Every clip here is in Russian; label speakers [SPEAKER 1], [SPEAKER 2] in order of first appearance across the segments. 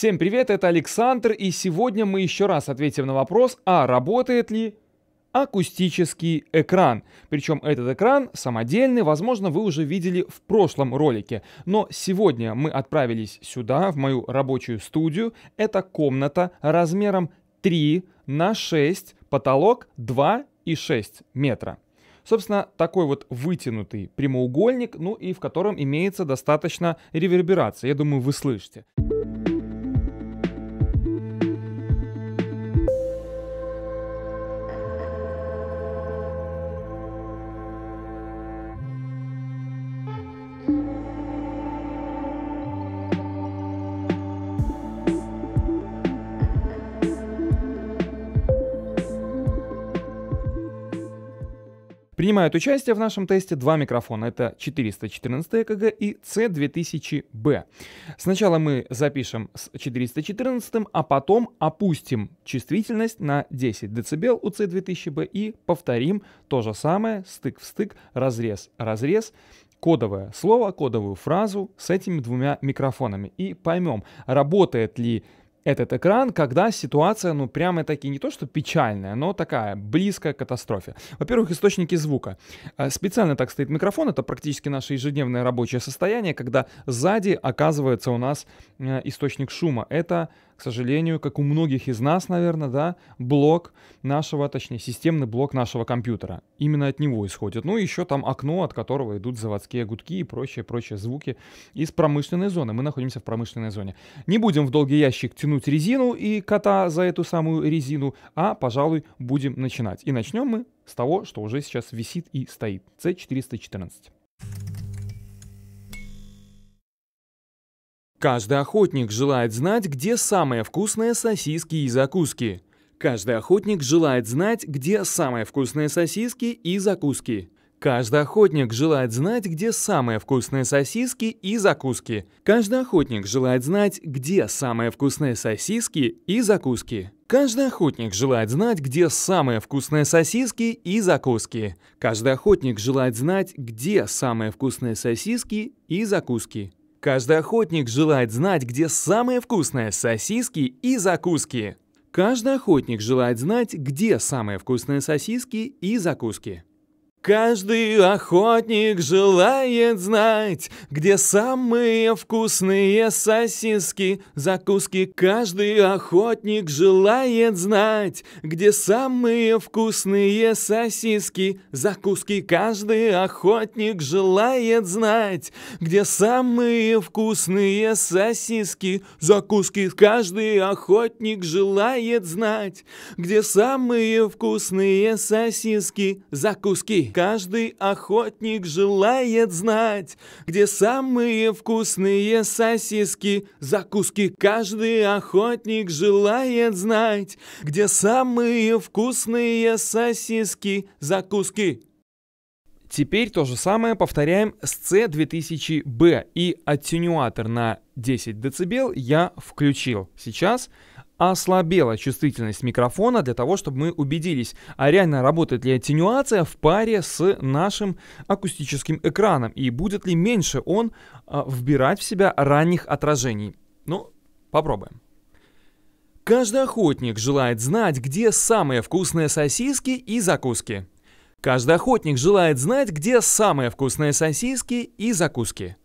[SPEAKER 1] Всем привет, это Александр, и сегодня мы еще раз ответим на вопрос, а работает ли акустический экран. Причем этот экран самодельный, возможно, вы уже видели в прошлом ролике. Но сегодня мы отправились сюда, в мою рабочую студию. Это комната размером 3 на 6, потолок 2 и 6 метра. Собственно, такой вот вытянутый прямоугольник, ну и в котором имеется достаточно реверберации. Я думаю, вы слышите. Принимают участие в нашем тесте два микрофона. Это 414 ЭКГ и C2000B. Сначала мы запишем с 414, а потом опустим чувствительность на 10 дБ у C2000B и повторим то же самое, стык в стык, разрез, разрез, кодовое слово, кодовую фразу с этими двумя микрофонами. И поймем, работает ли этот экран, когда ситуация, ну, прямо-таки не то, что печальная, но такая, близкая к катастрофе. Во-первых, источники звука. Э, специально так стоит микрофон, это практически наше ежедневное рабочее состояние, когда сзади оказывается у нас э, источник шума. Это к сожалению, как у многих из нас, наверное, да, блок нашего, точнее, системный блок нашего компьютера. Именно от него исходит. Ну еще там окно, от которого идут заводские гудки и прочие-прочие звуки из промышленной зоны. Мы находимся в промышленной зоне. Не будем в долгий ящик тянуть резину и кота за эту самую резину, а, пожалуй, будем начинать. И начнем мы с того, что уже сейчас висит и стоит. C414. Каждый охотник желает знать, где самые вкусные сосиски и закуски. Каждый охотник желает знать, где самые вкусные сосиски и закуски. Каждый охотник желает знать, где самые вкусные сосиски и закуски. Каждый охотник желает знать, где самые вкусные сосиски и закуски. Каждый охотник желает знать, где самые вкусные сосиски и закуски. Каждый охотник желает знать, где самые вкусные сосиски и закуски. Каждый охотник желает знать, где самые вкусные сосиски и закуски. Каждый охотник желает знать, где самые вкусные сосиски и закуски. Каждый охотник желает знать, где самые вкусные сосиски, закуски. Каждый охотник желает знать, где самые вкусные сосиски, закуски. Каждый охотник желает знать, где самые вкусные сосиски, закуски. Каждый охотник желает знать, где самые вкусные сосиски, закуски. Каждый охотник желает знать, где самые вкусные сосиски, закуски. Каждый охотник желает знать, где самые вкусные сосиски, закуски. Теперь то же самое повторяем с C2000B и аттенюатор на 10 дБ я включил. Сейчас ослабела чувствительность микрофона для того, чтобы мы убедились, а реально работает ли аттенюация в паре с нашим акустическим экраном и будет ли меньше он а, вбирать в себя ранних отражений. Ну, попробуем. Каждый охотник желает знать, где самые вкусные сосиски и закуски. Каждый охотник желает знать, где самые вкусные сосиски и закуски.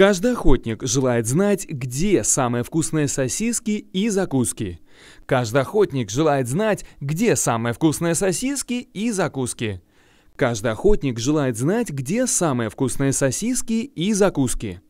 [SPEAKER 1] Каждый охотник желает знать, где самые вкусные сосиски и закуски. Каждый охотник желает знать, где самые вкусные сосиски и закуски. Каждый охотник желает знать, где самые вкусные сосиски и закуски.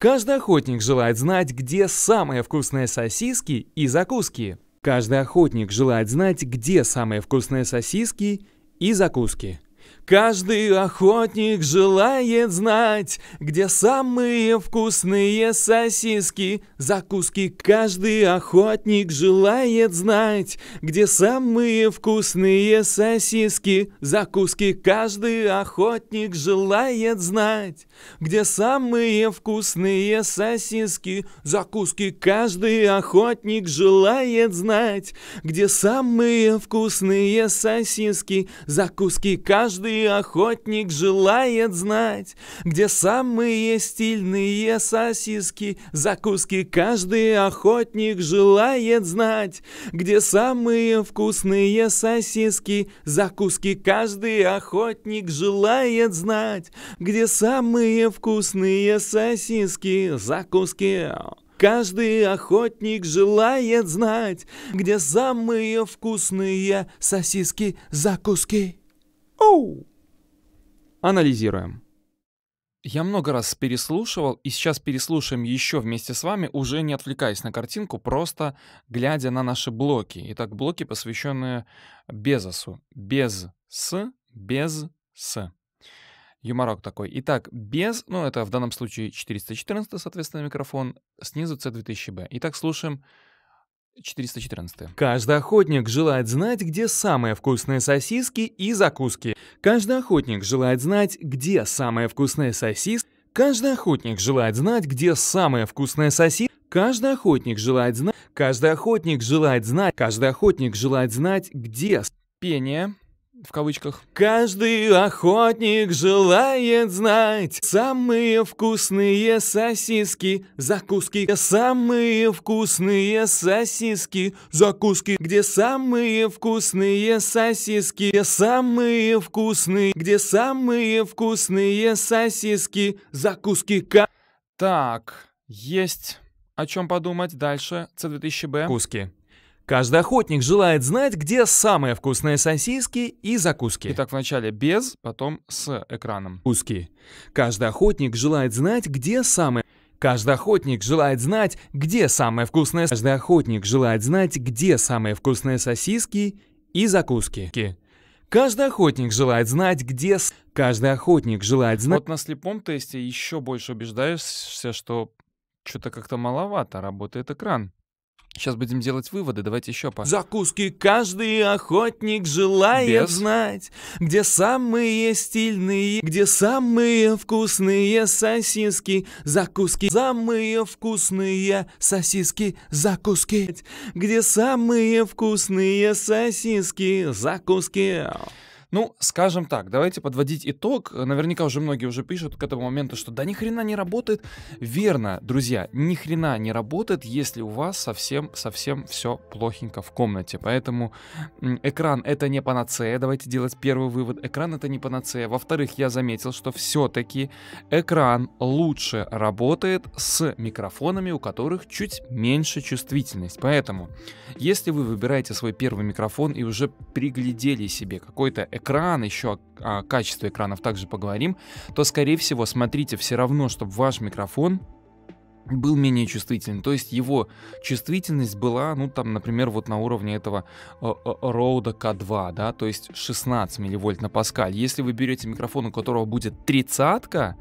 [SPEAKER 1] Каждый охотник желает знать, где самые вкусные сосиски и закуски. Каждый охотник желает знать, где самые вкусные сосиски и закуски. Каждый охотник желает знать, где самые вкусные сосиски, закуски. Каждый охотник желает знать, где самые вкусные сосиски, закуски. Каждый охотник желает знать, где самые вкусные сосиски, закуски. Каждый охотник желает знать, где самые вкусные сосиски, закуски. Каждый охотник желает знать, где самые стильные сосиски, закуски. Каждый охотник желает знать, где самые вкусные сосиски, закуски. Каждый охотник желает знать, где самые вкусные сосиски, закуски. Каждый охотник желает знать, где самые вкусные сосиски, закуски. Оу! Анализируем. Я много раз переслушивал, и сейчас переслушаем еще вместе с вами, уже не отвлекаясь на картинку, просто глядя на наши блоки. Итак, блоки, посвященные Безосу. Без с, без с. Юморок такой. Итак, без, ну это в данном случае 414, соответственно, микрофон, снизу C2000B. Итак, слушаем 414. Каждый охотник желает знать, где самые вкусные сосиски и закуски. Каждый охотник желает знать, где самые вкусные сосиски. Каждый охотник желает знать, где самые вкусные сосиски. Каждый охотник желает знать. Каждый охотник желает знать. Каждый охотник желает знать, где пение в кавычках. Каждый охотник желает знать самые вкусные сосиски, закуски, самые вкусные сосиски, закуски, где самые вкусные сосиски, самые вкусные, где самые вкусные сосиски, закуски. Так, есть о чем подумать дальше. С2000Б. Куски. Каждый охотник желает знать, где самые вкусные сосиски и закуски. Итак, вначале без, потом с экраном. Куски. Каждый охотник желает знать, где самые... Каждый охотник желает знать, где самые вкусные... Каждый охотник желает знать, где самые вкусные сосиски и закуски. Каждый охотник желает знать, где... Каждый охотник желает знать... Вот на слепом тесте еще больше убеждаешься, что что-то как-то маловато работает экран. Сейчас будем делать выводы, давайте еще по... Закуски каждый охотник желает Без. знать, где самые стильные, где самые вкусные сосиски, закуски, самые вкусные сосиски, закуски, где самые вкусные сосиски, закуски. Ну, скажем так, давайте подводить итог. Наверняка уже многие уже пишут к этому моменту, что да ни хрена не работает. Верно, друзья, ни хрена не работает, если у вас совсем-совсем все плохенько в комнате. Поэтому экран это не панацея. Давайте делать первый вывод. Экран это не панацея. Во-вторых, я заметил, что все-таки экран лучше работает с микрофонами, у которых чуть меньше чувствительность. Поэтому, если вы выбираете свой первый микрофон и уже приглядели себе какой-то экран, еще о, о качестве экранов также поговорим, то, скорее всего, смотрите все равно, чтобы ваш микрофон был менее чувствителен. То есть его чувствительность была, ну там, например, вот на уровне этого Роуда э, э, К2, да, то есть 16 милливольт на Паскаль. Если вы берете микрофон, у которого будет тридцатка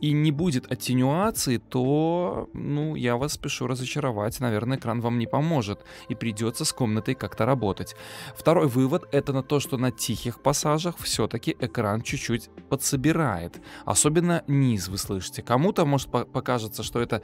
[SPEAKER 1] и не будет аттенюации, то, ну, я вас спешу разочаровать, наверное, экран вам не поможет и придется с комнатой как-то работать. Второй вывод — это на то, что на тихих пассажах все-таки экран чуть-чуть подсобирает. Особенно низ вы слышите. Кому-то может покажется, что это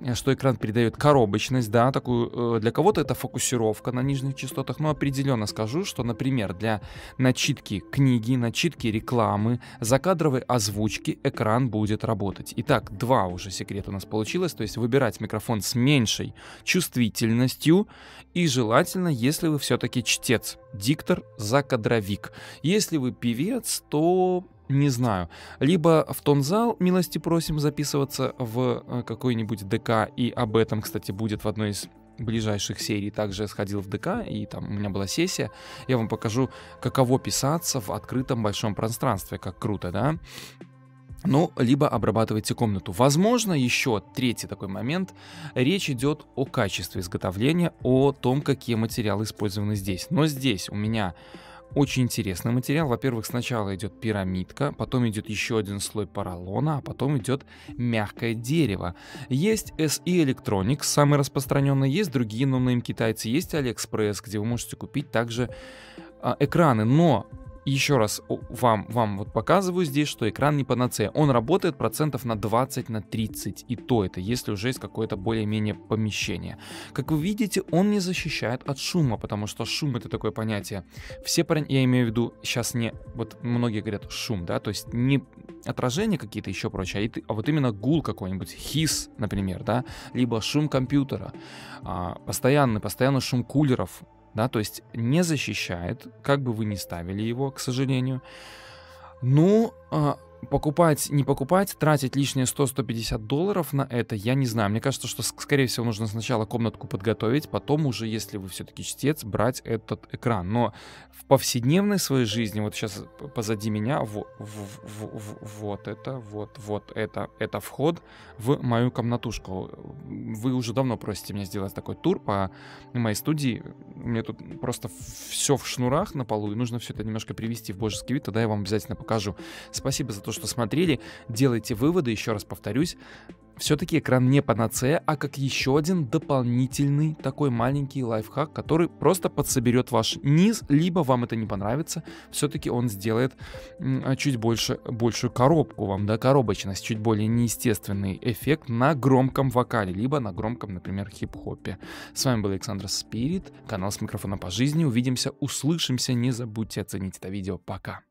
[SPEAKER 1] Э, что экран передает коробочность, да, такую, э, для кого-то это фокусировка на нижних частотах, но определенно скажу, что, например, для начитки книги, начитки рекламы, закадровой озвучки экран будет работать. Итак, два уже секрета у нас получилось, то есть выбирать микрофон с меньшей чувствительностью и желательно, если вы все-таки чтец, диктор, закадровик. Если вы певец, то не знаю. Либо в тонзал, милости просим, записываться в э, какой-нибудь ДК, и об этом, кстати, будет в одной из ближайших серий также сходил в ДК, и там у меня была сессия. Я вам покажу, каково писаться в открытом большом пространстве, как круто, да? Ну, либо обрабатывайте комнату. Возможно, еще третий такой момент. Речь идет о качестве изготовления, о том, какие материалы использованы здесь. Но здесь у меня очень интересный материал. Во-первых, сначала идет пирамидка, потом идет еще один слой поролона, а потом идет мягкое дерево. Есть SE Electronics, самый распространенный, есть другие, но на им китайцы, есть AliExpress, где вы можете купить также а, экраны, но еще раз вам, вам вот показываю здесь, что экран не панацея. Он работает процентов на 20, на 30, и то это, если уже есть какое-то более-менее помещение. Как вы видите, он не защищает от шума, потому что шум это такое понятие. Все, я имею в виду, сейчас не, вот многие говорят шум, да, то есть не отражение какие-то еще прочее, а, а вот именно гул какой-нибудь, хис, например, да, либо шум компьютера, а, постоянный, постоянный шум кулеров, да, то есть не защищает, как бы вы ни ставили его, к сожалению. Ну, а, покупать, не покупать, тратить лишние 100-150 долларов на это, я не знаю. Мне кажется, что, скорее всего, нужно сначала комнатку подготовить, потом уже, если вы все-таки чтец, брать этот экран. Но в повседневной своей жизни, вот сейчас позади меня, вот, это, вот, вот это, это вход в мою комнатушку. Вы уже давно просите меня сделать такой тур по моей студии. У меня тут просто все в шнурах на полу, и нужно все это немножко привести в божеский вид, тогда я вам обязательно покажу. Спасибо за то, что что смотрели, делайте выводы, еще раз повторюсь, все-таки экран не панацея, а как еще один дополнительный такой маленький лайфхак, который просто подсоберет ваш низ, либо вам это не понравится, все-таки он сделает а, чуть больше, большую коробку вам, да, коробочность, чуть более неестественный эффект на громком вокале, либо на громком, например, хип-хопе. С вами был Александр Спирит, канал с микрофоном по жизни, увидимся, услышимся, не забудьте оценить это видео, пока.